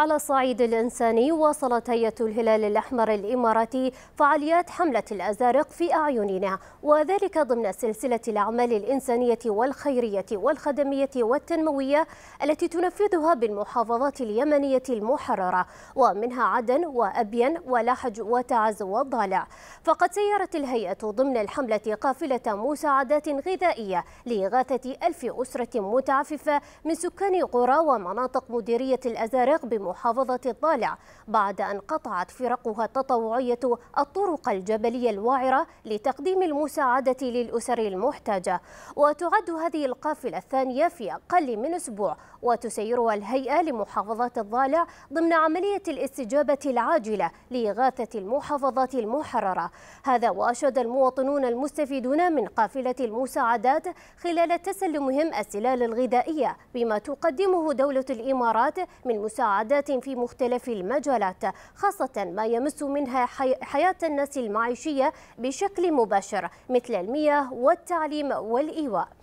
على الصعيد الإنساني واصلت هيئة الهلال الأحمر الإماراتي فعاليات حملة الأزارق في أعيننا وذلك ضمن سلسلة الأعمال الإنسانية والخيرية والخدمية والتنموية التي تنفذها بالمحافظات اليمنية المحررة ومنها عدن وأبين ولحج وتعز والضالع فقد سيرت الهيئة ضمن الحملة قافلة مساعدات غذائية لإغاثة ألف أسرة متعففة من سكان قرى ومناطق مديرية الأزارق بمحافظة محافظة الضالع بعد أن قطعت فرقها التطوعية الطرق الجبلية الوعرة لتقديم المساعدة للأسر المحتاجة وتعد هذه القافلة الثانية في أقل من أسبوع وتسيرها الهيئة لمحافظة الضالع ضمن عملية الاستجابة العاجلة لإغاثة المحافظات المحررة هذا وأشاد المواطنون المستفيدون من قافلة المساعدات خلال تسلمهم السلال الغذائية بما تقدمه دولة الإمارات من مساعدة مساعدات في مختلف المجالات خاصة ما يمس منها حياة الناس المعيشية بشكل مباشر مثل المياه والتعليم والإيواء